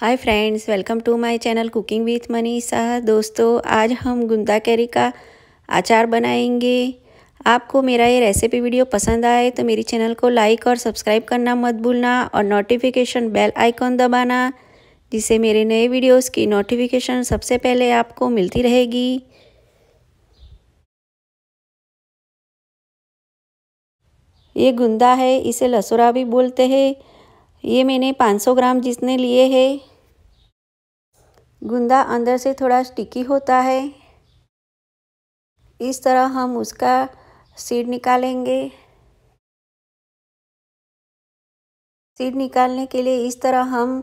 hi friends welcome to my channel cooking with Manisha दोस्तों आज हम गुंदा कैरी का अचार बनाएंगे आपको मेरा ये रेसिपी वीडियो पसंद आए तो मेरी चैनल को लाइक और सब्सक्राइब करना मत भूलना और नोटिफिकेशन बेल आइकॉन दबाना जिससे मेरे नए वीडियोस की नोटिफिकेशन सबसे पहले आपको मिलती रहेगी ये गुंदा है इसे लसुरा भी बोलते हैं ये मैंने 500 ग्राम जिसने लिए है गुंदा अंदर से थोड़ा स्टिकी होता है इस तरह हम उसका सीड निकालेंगे सीड निकालने के लिए इस तरह हम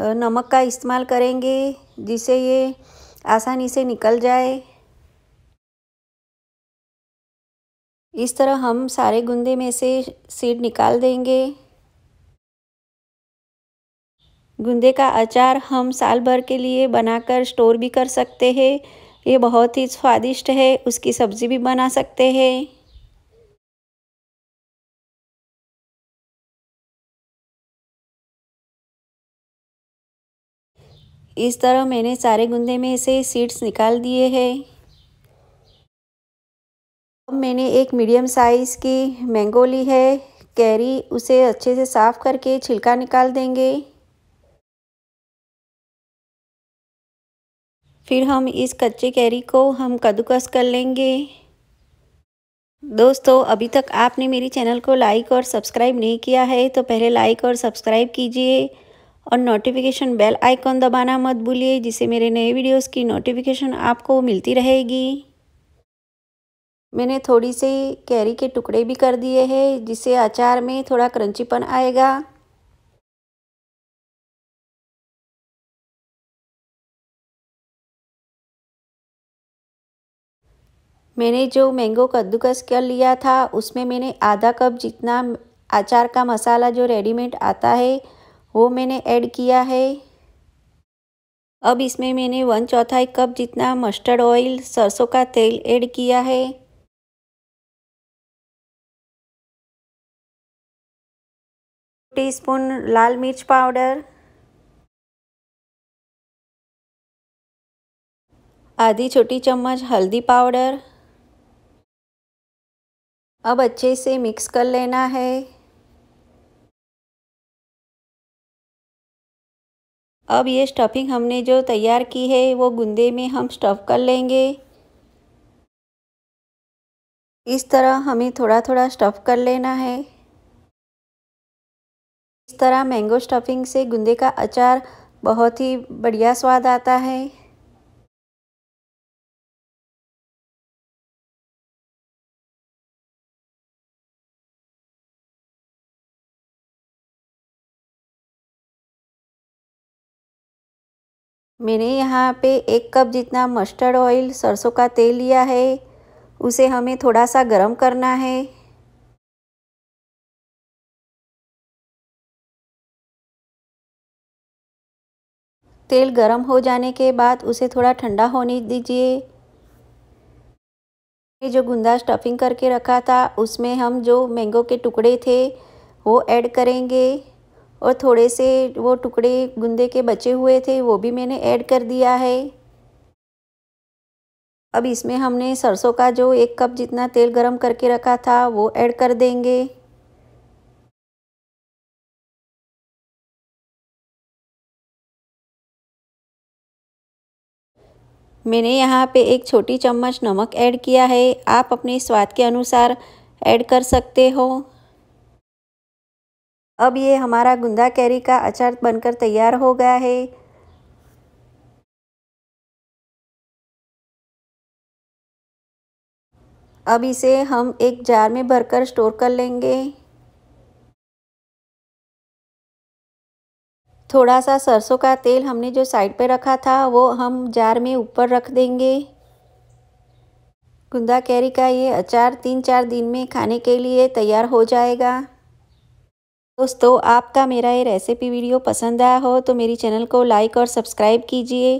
नमक का इस्तेमाल करेंगे जिससे ये आसानी से निकल जाए इस तरह हम सारे गुंदे में से सीड निकाल देंगे गूंदे का अचार हम साल भर के लिए बनाकर स्टोर भी कर सकते हैं ये बहुत ही स्वादिष्ट है उसकी सब्ज़ी भी बना सकते हैं इस तरह मैंने सारे गुंदे में से सीड्स निकाल दिए हैं अब मैंने एक मीडियम साइज़ की मैंगो ली है कैरी उसे अच्छे से साफ़ करके छिलका निकाल देंगे फिर हम इस कच्चे कैरी को हम कद्दूकस कर लेंगे दोस्तों अभी तक आपने मेरे चैनल को लाइक और सब्सक्राइब नहीं किया है तो पहले लाइक और सब्सक्राइब कीजिए और नोटिफिकेशन बेल आइकॉन दबाना मत भूलिए जिससे मेरे नए वीडियोस की नोटिफिकेशन आपको मिलती रहेगी मैंने थोड़ी सी कैरी के टुकड़े भी कर दिए हैं जिससे अचार में थोड़ा क्रंचीपन आएगा मैंने जो मैंगो कद्दूकस कर लिया था उसमें मैंने आधा कप जितना अचार का मसाला जो रेडीमेड आता है वो मैंने ऐड किया है अब इसमें मैंने वन चौथाई कप जितना मस्टर्ड ऑयल सरसों का तेल ऐड किया है टीस्पून लाल मिर्च पाउडर आधी छोटी चम्मच हल्दी पाउडर अब अच्छे से मिक्स कर लेना है अब ये स्टफिंग हमने जो तैयार की है वो गुंदे में हम स्टफ़ कर लेंगे इस तरह हमें थोड़ा थोड़ा स्टफ़ कर लेना है इस तरह मैंगो स्टफिंग से गुंदे का अचार बहुत ही बढ़िया स्वाद आता है मैंने यहाँ पे एक कप जितना मस्टर्ड ऑयल सरसों का तेल लिया है उसे हमें थोड़ा सा गरम करना है तेल गरम हो जाने के बाद उसे थोड़ा ठंडा होने दीजिए जो गुंदा स्टफिंग करके रखा था उसमें हम जो मैंगो के टुकड़े थे वो ऐड करेंगे और थोड़े से वो टुकड़े गुंदे के बचे हुए थे वो भी मैंने ऐड कर दिया है अब इसमें हमने सरसों का जो एक कप जितना तेल गरम करके रखा था वो ऐड कर देंगे मैंने यहाँ पे एक छोटी चम्मच नमक ऐड किया है आप अपने स्वाद के अनुसार ऐड कर सकते हो अब ये हमारा गुंदा कैरी का अचार बनकर तैयार हो गया है अब इसे हम एक जार में भरकर स्टोर कर लेंगे थोड़ा सा सरसों का तेल हमने जो साइड पे रखा था वो हम जार में ऊपर रख देंगे गुंदा कैरी का ये अचार तीन चार दिन में खाने के लिए तैयार हो जाएगा दोस्तों आपका मेरा ये रेसिपी वीडियो पसंद आया हो तो मेरी चैनल को लाइक और सब्सक्राइब कीजिए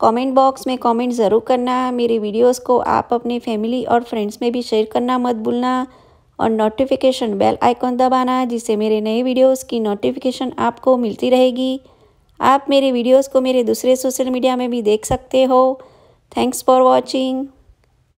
कमेंट बॉक्स में कमेंट ज़रूर करना मेरी वीडियोस को आप अपने फैमिली और फ्रेंड्स में भी शेयर करना मत भूलना और नोटिफिकेशन बेल आइकॉन दबाना जिससे मेरे नए वीडियोस की नोटिफिकेशन आपको मिलती रहेगी आप मेरे वीडियोज़ को मेरे दूसरे सोशल मीडिया में भी देख सकते हो थैंक्स फॉर वॉचिंग